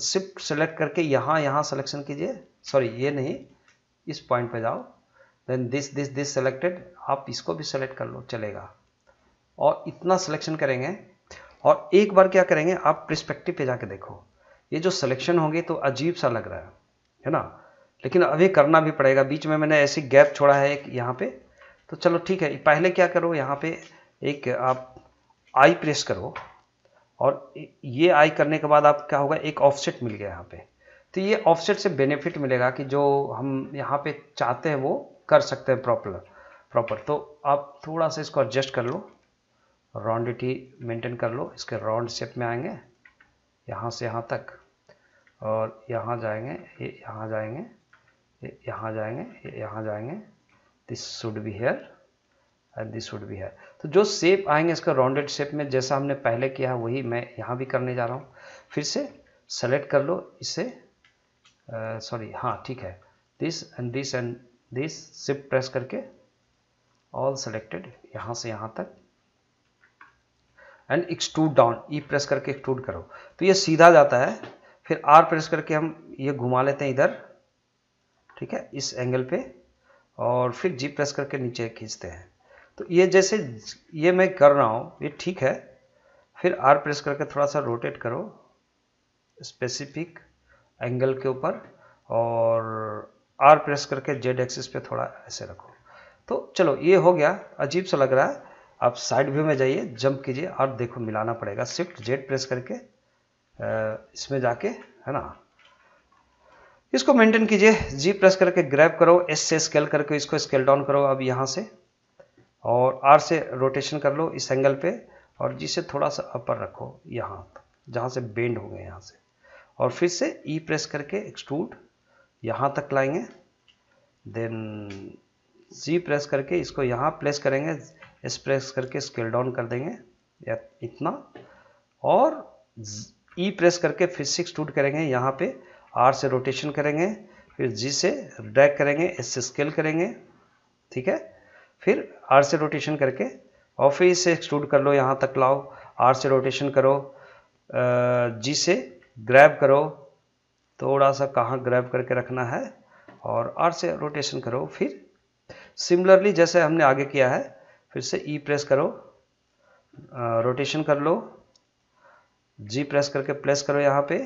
सिर्फ सेलेक्ट करके यहाँ यहाँ सेलेक्शन कीजिए सॉरी ये नहीं इस पॉइंट पे जाओ then this this this selected आप इसको भी सेलेक्ट कर लो चलेगा और इतना सिलेक्शन करेंगे और एक बार क्या करेंगे आप प्रिस्पेक्टिव पे जाके देखो ये जो सिलेक्शन होंगे तो अजीब सा लग रहा है है ना लेकिन अभी करना भी पड़ेगा बीच में मैंने ऐसी गैप छोड़ा है एक यहाँ पे तो चलो ठीक है पहले क्या करो यहाँ पे एक आप आई प्रेस करो और ये आई करने के बाद आप क्या होगा एक ऑफसेट मिल गया यहाँ पे तो ये ऑफसेट से बेनिफिट मिलेगा कि जो हम यहाँ पे चाहते हैं वो कर सकते हैं प्रॉपर प्रॉपर तो आप थोड़ा सा इसको एडजस्ट कर लो रॉन्डिटी मेंटेन कर लो इसके राउंड शेप में आएंगे यहाँ से यहाँ तक और यहाँ जाएंगे ये यहाँ जाएंगे ये यहाँ जाएंगे ये यहाँ जाएंगे this should be here and this should be here तो जो शेप आएंगे इसका राउंडेड शेप में जैसा हमने पहले किया वही मैं यहाँ भी करने जा रहा हूँ फिर से सेलेक्ट कर लो इसे सॉरी हाँ ठीक है this and this and this shift press करके ऑल सेलेक्टेड यहाँ से यहाँ तक and extrude down E press करके एक्सट्रूड करो तो ये सीधा जाता है फिर आर प्रेस करके हम ये घुमा लेते हैं इधर ठीक है इस एंगल पे और फिर जी प्रेस करके नीचे खींचते हैं तो ये जैसे ये मैं कर रहा हूँ ये ठीक है फिर आर प्रेस करके थोड़ा सा रोटेट करो स्पेसिफिक एंगल के ऊपर और आर प्रेस करके जेड एक्सिस पे थोड़ा ऐसे रखो तो चलो ये हो गया अजीब सा लग रहा है आप साइड व्यू में जाइए जंप कीजिए और देखो मिलाना पड़ेगा स्विफ्ट जेड प्रेस करके इसमें जाके है ना इसको मेंटेन कीजिए जी प्रेस करके ग्रैब करो एस से स्केल करके इसको स्केल डाउन करो अब यहाँ से और आर से रोटेशन कर लो इस एंगल पे और जी से थोड़ा सा अपर रखो यहाँ जहाँ से बेंड हो गए यहाँ से और फिर से ई e प्रेस करके एक्सट्रूड यहाँ तक लाएंगे देन जी प्रेस करके इसको यहाँ प्लेस करेंगे इस प्रेस करके स्केल डाउन कर देंगे या इतना और ई e प्रेस करके फिर सिक्स टूट करेंगे यहाँ पे आर से रोटेशन करेंगे फिर जी से ड्रैग करेंगे एस से स्केल करेंगे ठीक है फिर आर से रोटेशन करके और फिर इसे एक्सट्रूड कर लो यहाँ तक लाओ आर से रोटेशन करो जी से ग्रैब करो थोड़ा सा कहाँ ग्रैब करके रखना है और आर से रोटेशन करो फिर सिमिलरली जैसे हमने आगे किया है फिर से ई e प्रेस करो रोटेशन कर लो जी प्रेस करके प्रेस करो यहाँ पे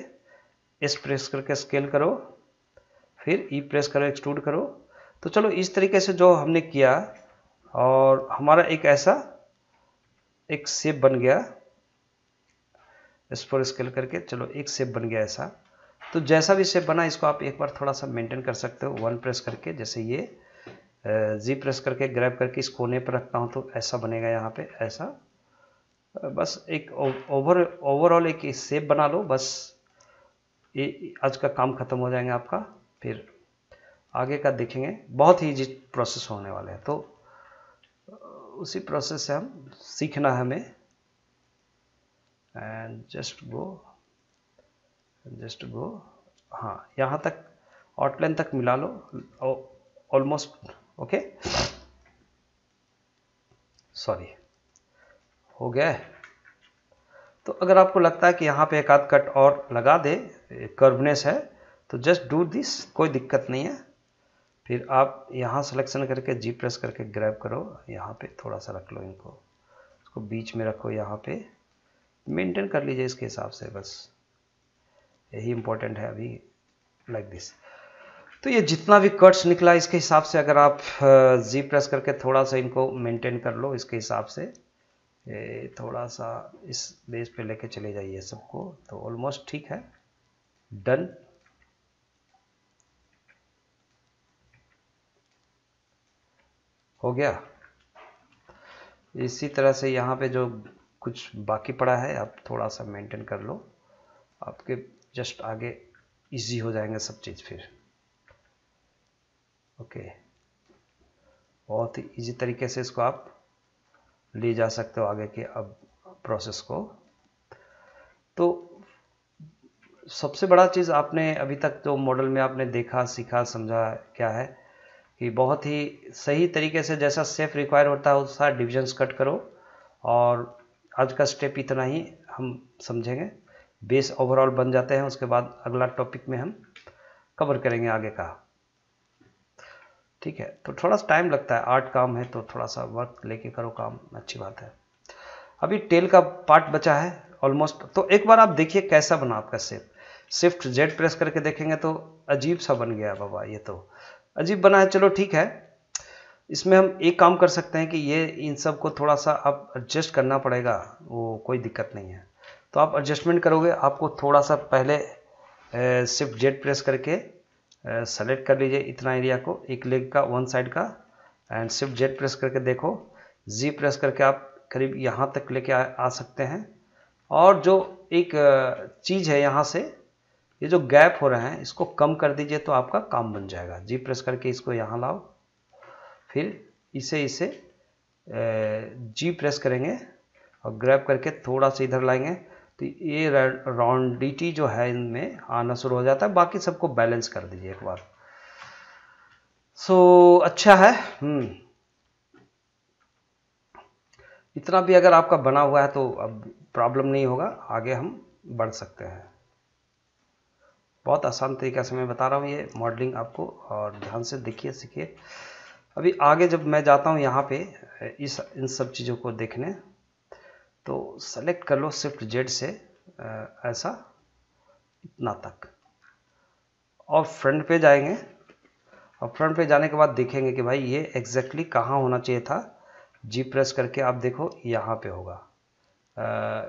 एस प्रेस करके स्केल करो फिर ई e प्रेस करो एक्सट्रूड करो तो चलो इस तरीके से जो हमने किया और हमारा एक ऐसा एक सेप बन गया इस पर स्केल करके चलो एक सेप बन गया ऐसा तो जैसा भी सेप बना इसको आप एक बार थोड़ा सा मेंटेन कर सकते हो वन प्रेस करके जैसे ये जी प्रेस करके ग्रैब करके इस कोने पर रखता हूँ तो ऐसा बनेगा यहाँ पे ऐसा बस एक ओवर ओवरऑल एक सेप बना लो बस ये आज का काम ख़त्म हो जाएगा आपका फिर आगे का देखेंगे बहुत ही ईजी प्रोसेस होने वाले हैं तो उसी प्रोसेस से हम सीखना है हमें and just go just go हाँ यहाँ तक आउटलाइन तक मिला लो ऑलमोस्ट ओके सॉरी हो गया है तो अगर आपको लगता है कि यहाँ पे एक आध कट और लगा दे कर्वनेस है तो जस्ट डू दिस कोई दिक्कत नहीं है फिर आप यहाँ सिलेक्शन करके जी प्रेस करके ग्रैब करो यहाँ पे थोड़ा सा रख लो इनको इसको बीच में रखो यहाँ पे मेंटेन कर लीजिए इसके हिसाब से बस यही इम्पोर्टेंट है अभी लाइक like दिस तो ये जितना भी कट्स निकला इसके हिसाब से अगर आप जी प्रेस करके थोड़ा सा इनको मेंटेन कर लो इसके हिसाब से ये थोड़ा सा इस बेस पे लेके चले जाइए सबको तो ऑलमोस्ट ठीक है डन हो गया इसी तरह से यहाँ पे जो कुछ बाकी पड़ा है आप थोड़ा सा मेंटेन कर लो आपके जस्ट आगे इजी हो जाएंगे सब चीज़ फिर ओके बहुत ही ईजी तरीके से इसको आप ले जा सकते हो आगे के अब प्रोसेस को तो सबसे बड़ा चीज़ आपने अभी तक जो मॉडल में आपने देखा सीखा समझा क्या है कि बहुत ही सही तरीके से जैसा सेफ रिक्वायर होता है उसका डिविजन्स कट करो और आज का स्टेप इतना ही हम समझेंगे बेस ओवरऑल बन जाते हैं उसके बाद अगला टॉपिक में हम कवर करेंगे आगे का ठीक है तो थोड़ा सा टाइम लगता है आर्ट काम है तो थोड़ा सा वर्क लेके करो काम अच्छी बात है अभी टेल का पार्ट बचा है ऑलमोस्ट तो एक बार आप देखिए कैसा बना आपका सेप शिफ्ट जेड प्रेस करके देखेंगे तो अजीब सा बन गया बाबा ये तो अजीब बना है चलो ठीक है इसमें हम एक काम कर सकते हैं कि ये इन सब को थोड़ा सा आप एडजस्ट करना पड़ेगा वो कोई दिक्कत नहीं है तो आप एडजस्टमेंट करोगे आपको थोड़ा सा पहले शिफ्ट जेड प्रेस करके सेलेक्ट कर लीजिए इतना एरिया को एक लेग का वन साइड का एंड सिर्फ जेड प्रेस करके देखो जी प्रेस करके आप करीब यहाँ तक लेके आ, आ सकते हैं और जो एक चीज़ है यहाँ से ये जो गैप हो रहे हैं इसको कम कर दीजिए तो आपका काम बन जाएगा जी प्रेस करके इसको यहाँ लाओ फिर इसे इसे जी प्रेस करेंगे और ग्रैब करके थोड़ा सा इधर लाएंगे तो ये राउंडिटी जो है इनमें आना शुरू हो जाता है बाकी सबको बैलेंस कर दीजिए एक बार सो so, अच्छा है हम्म। इतना भी अगर आपका बना हुआ है तो अब प्रॉब्लम नहीं होगा आगे हम बढ़ सकते हैं बहुत आसान तरीके से मैं बता रहा हूँ ये मॉडलिंग आपको और ध्यान से देखिए सीखिए अभी आगे जब मैं जाता हूँ यहाँ पे इस इन सब चीज़ों को देखने तो सेलेक्ट कर लो स्विफ्ट जेड से ऐसा इतना तक और फ्रंट पे जाएंगे और फ्रंट पे जाने के बाद देखेंगे कि भाई ये एग्जैक्टली कहाँ होना चाहिए था जी प्रेस करके आप देखो यहाँ पे होगा आ,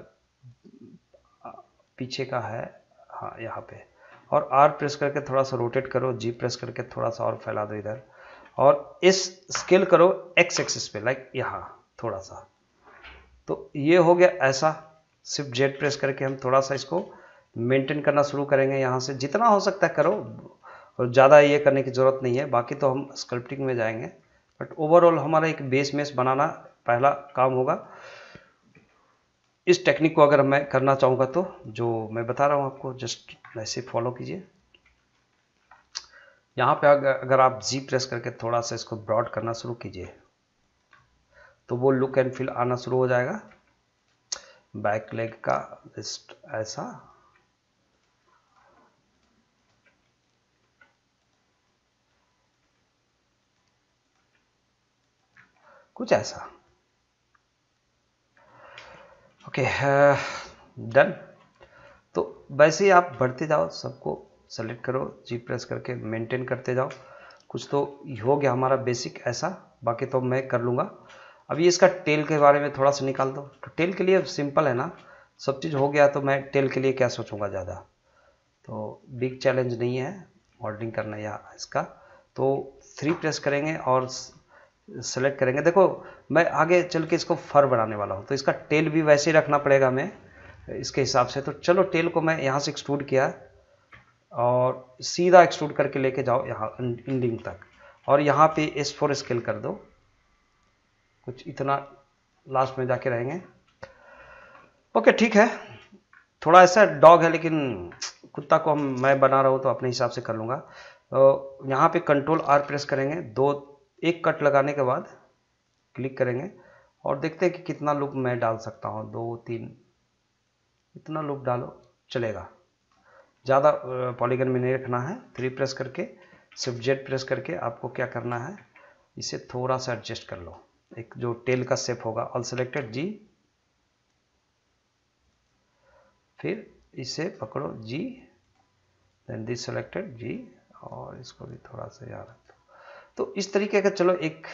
पीछे का है हाँ यहाँ पे और आर प्रेस करके थोड़ा सा रोटेट करो जी प्रेस करके थोड़ा सा और फैला दो इधर और इस स्केल करो एक्स एक्सिस पे लाइक यहाँ थोड़ा सा तो ये हो गया ऐसा सिर्फ जेड प्रेस करके हम थोड़ा सा इसको मेंटेन करना शुरू करेंगे यहाँ से जितना हो सकता है करो और ज़्यादा ये करने की ज़रूरत नहीं है बाकी तो हम स्कल्प्टिंग में जाएंगे बट ओवरऑल हमारा एक बेस मेस बनाना पहला काम होगा इस टेक्निक को अगर मैं करना चाहूँगा तो जो मैं बता रहा हूँ आपको जस्ट ऐसे फॉलो कीजिए यहाँ पे अगर आप जी प्रेस करके थोड़ा सा इसको ब्रॉड करना शुरू कीजिए तो वो लुक एंड फील आना शुरू हो जाएगा बैक लेग का जस्ट ऐसा कुछ ऐसा ओके डन uh, तो वैसे ही आप बढ़ते जाओ सबको सेलेक्ट करो जी प्रेस करके मेंटेन करते जाओ कुछ तो हो गया हमारा बेसिक ऐसा बाकी तो मैं कर लूँगा अभी इसका टेल के बारे में थोड़ा सा निकाल दो तो टेल के लिए सिंपल है ना सब चीज़ हो गया तो मैं टेल के लिए क्या सोचूंगा ज़्यादा तो बिग चैलेंज नहीं है मॉडलिंग करना या इसका तो थ्री प्रेस करेंगे और सेलेक्ट करेंगे देखो मैं आगे चल के इसको फर बनाने वाला हूँ तो इसका टेल भी वैसे ही रखना पड़ेगा हमें इसके हिसाब से तो चलो टेल को मैं यहाँ से एक्सट्रूड किया और सीधा एक्सट्रूड करके लेके जाओ यहाँ इंडिंग तक और यहाँ पे फोर स्केल कर दो कुछ इतना लास्ट में जाके रहेंगे ओके ठीक है थोड़ा ऐसा डॉग है लेकिन कुत्ता को हम मैं बना रहा हूँ तो अपने हिसाब से कर लूँगा तो यहाँ पे कंट्रोल आर प्रेस करेंगे दो एक कट लगाने के बाद क्लिक करेंगे और देखते हैं कि कितना लुक मैं डाल सकता हूँ दो तीन इतना लुक डालो चलेगा ज़्यादा पॉलीगन में नहीं रखना है थ्री प्रेस करके सिर्फ जेड प्रेस करके आपको क्या करना है इसे थोड़ा सा एडजस्ट कर लो एक जो टेल का सेप होगा ऑल सेलेक्टेड जी फिर इसे पकड़ो जी देन दिस सेलेक्टेड जी और इसको भी थोड़ा सा याद रखो तो इस तरीके का चलो एक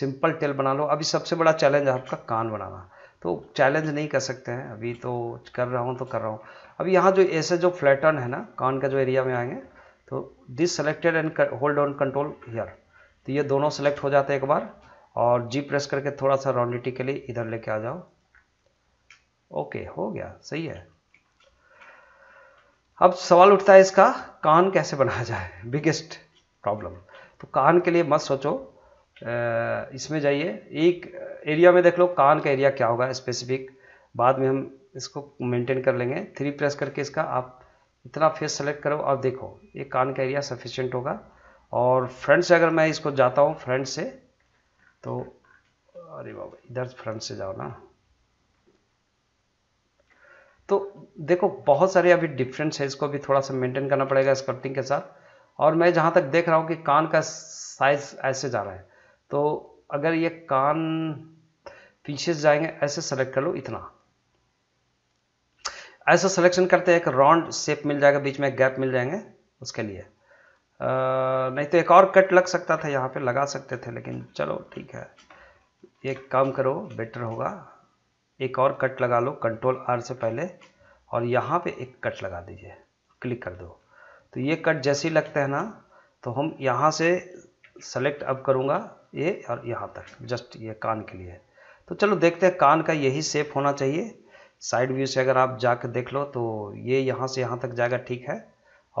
सिंपल टेल बना लो अभी सबसे बड़ा चैलेंज है आपका कान बनाना तो चैलेंज नहीं कर सकते हैं अभी तो कर रहा हूँ तो कर रहा हूँ अभी यहाँ जो ऐसे जो फ्लैटन है ना कान का जो एरिया में आएंगे तो this selected and hold on control here तो ये दोनों सेलेक्ट हो जाते हैं एक बार और जी प्रेस करके थोड़ा सा के लिए इधर लेके आ जाओ ओके हो गया सही है अब सवाल उठता है इसका कान कैसे बनाया जाए बिगेस्ट प्रॉब्लम तो कान के लिए मत सोचो इसमें जाइए एक एरिया में देख लो कान का एरिया क्या होगा स्पेसिफिक बाद में हम इसको मेंटेन कर लेंगे थ्री प्रेस करके इसका आप इतना फेस सेलेक्ट करो और देखो ये कान का एरिया सफिशियंट होगा और फ्रंट से अगर मैं इसको जाता हूँ फ्रंट से तो अरे बाबा इधर फ्रंट से जाओ ना तो देखो बहुत सारे अभी डिफरेंट साइज को भी थोड़ा सा मेंटेन करना पड़ेगा स्कर्टिंग के साथ और मैं जहां तक देख रहा हूँ कि कान का साइज ऐसे जा रहा है तो अगर ये कान पीछे जाएंगे ऐसे सेलेक्ट कर लो इतना ऐसा सिलेक्शन करते हैं एक राउंड शेप मिल जाएगा बीच में गैप मिल जाएंगे उसके लिए नहीं तो एक और कट लग सकता था यहाँ पे लगा सकते थे लेकिन चलो ठीक है एक काम करो बेटर होगा एक और कट लगा लो कंट्रोल आर से पहले और यहाँ पे एक कट लगा दीजिए क्लिक कर दो तो ये कट जैसे लगते हैं ना तो हम यहाँ से सेलेक्ट अब करूँगा ये और यहाँ तक जस्ट ये कान के लिए तो चलो देखते हैं कान का यही सेफ होना चाहिए साइड व्यू से अगर आप जाकर देख लो तो ये यहाँ से यहाँ तक जाएगा ठीक है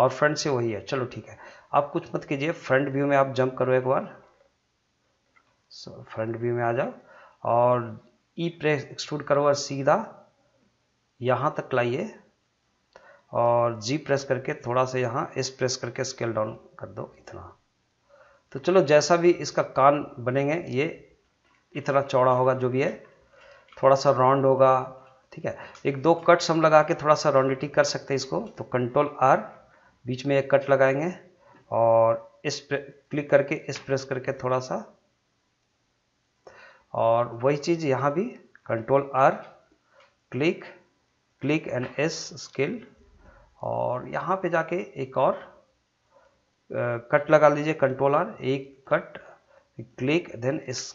और फ्रंट से वही है चलो ठीक है आप कुछ मत कीजिए फ्रंट व्यू में आप जंप करो एक बार फ्रंट व्यू में आ जाओ और ई प्रेस एक्सट्रूड करो और सीधा यहाँ तक लाइए और जी प्रेस करके थोड़ा सा यहाँ एस प्रेस करके स्केल डाउन कर दो इतना तो चलो जैसा भी इसका कान बनेंगे ये इतना चौड़ा होगा जो भी है थोड़ा सा राउंड होगा ठीक है एक दो कट्स हम लगा के थोड़ा सा राउंडिटी कर सकते हैं इसको तो कंट्रोल आर बीच में एक कट लगाएंगे और इस पे क्लिक करके इस प्रेस करके थोड़ा सा और वही चीज़ यहाँ भी control R click click and S scale और यहाँ पे जाके एक और कट लगा लीजिए कंट्रोल आर एक कट क्लिक देन इस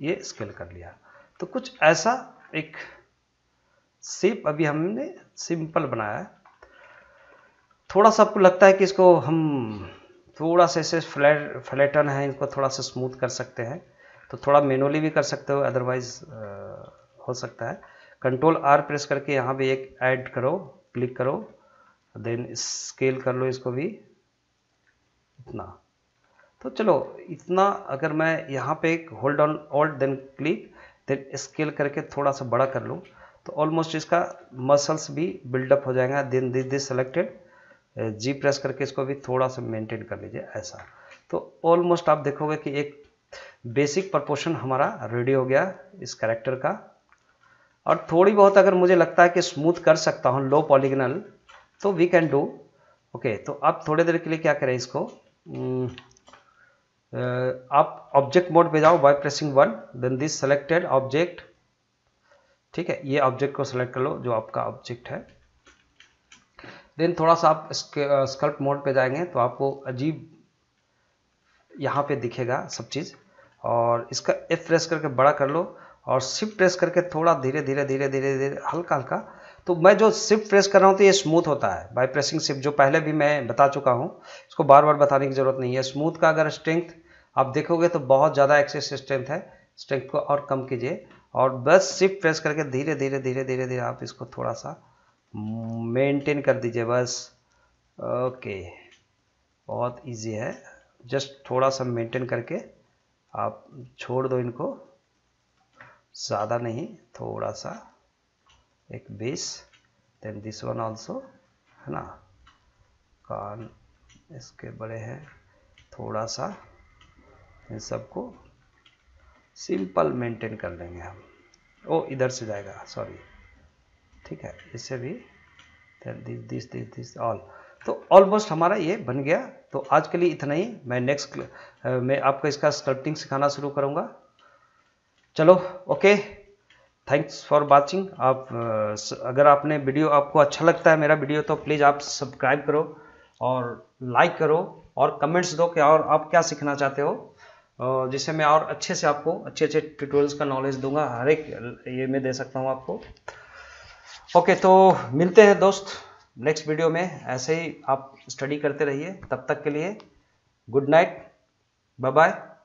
ये स्केल कर लिया तो कुछ ऐसा एक शेप अभी हमने सिंपल बनाया है थोड़ा सा आपको लगता है कि इसको हम थोड़ा सा इसे फ्लैट फ्लैटन है इसको थोड़ा सा स्मूथ कर सकते हैं तो थोड़ा मेनुअली भी कर सकते हो अदरवाइज हो सकता है कंट्रोल आर प्रेस करके यहाँ भी एक ऐड करो क्लिक करो देन स्केल कर लो इसको भी इतना तो चलो इतना अगर मैं यहाँ पे एक hold on alt then click then scale करके थोड़ा सा बड़ा कर लूँ तो ऑलमोस्ट इसका मसल्स भी बिल्डअप हो जाएगा then this this selected G press करके इसको भी थोड़ा सा मेंटेन कर लीजिए ऐसा तो ऑलमोस्ट आप देखोगे कि एक बेसिक प्रपोर्शन हमारा रेडी हो गया इस करेक्टर का और थोड़ी बहुत अगर मुझे लगता है कि स्मूथ कर सकता हूँ लो पॉलीगनल तो वी कैन डू ओके तो आप थोड़ी देर के लिए क्या करें इसको hmm, uh, आप ऑब्जेक्ट मोड पे जाओ by pressing one then this selected object ठीक है ये ऑब्जेक्ट को सेलेक्ट कर लो जो आपका ऑब्जेक्ट है देन थोड़ा सा आप स्कल्प मोड पे जाएंगे तो आपको अजीब यहाँ पे दिखेगा सब चीज़ और इसका एफ प्रेस करके बड़ा कर लो और शिफ्ट प्रेस करके थोड़ा धीरे धीरे धीरे धीरे धीरे हल्का हल्का तो मैं जो शिफ्ट प्रेस कर रहा हूँ तो ये स्मूथ होता है बाय प्रेसिंग शिफ्ट जो पहले भी मैं बता चुका हूँ इसको बार बार बताने की ज़रूरत नहीं है स्मूथ का अगर स्ट्रेंथ आप देखोगे तो बहुत ज़्यादा एक्सेस स्ट्रेंथ है स्ट्रेंथ को और कम कीजिए और बस शिफ्ट प्रेस करके धीरे धीरे धीरे धीरे धीरे आप इसको थोड़ा सा मेंटेन कर दीजिए बस ओके बहुत इजी है जस्ट थोड़ा सा मेंटेन करके आप छोड़ दो इनको ज़्यादा नहीं थोड़ा सा एक बीस देन दिस वन ऑल्सो है ना कान इसके बड़े हैं थोड़ा सा इन सबको सिंपल मेंटेन कर लेंगे हम ओ इधर से जाएगा सॉरी ठीक है इससे भी this this this this all तो ऑलमोस्ट हमारा ये बन गया तो आज के लिए इतना ही मैं नेक्स्ट मैं आपको इसका स्कल्पटिंग सिखाना शुरू करूँगा चलो ओके थैंक्स फॉर वॉचिंग आप अगर आपने वीडियो आपको अच्छा लगता है मेरा वीडियो तो प्लीज़ आप सब्सक्राइब करो और लाइक करो और कमेंट्स दो कि और आप क्या सीखना चाहते हो जिससे मैं और अच्छे से आपको अच्छे अच्छे ट्यूटोरियल्स का नॉलेज दूंगा हर एक ये मैं दे सकता हूँ आपको ओके तो मिलते हैं दोस्त नेक्स्ट वीडियो में ऐसे ही आप स्टडी करते रहिए तब तक के लिए गुड नाइट बाय बाय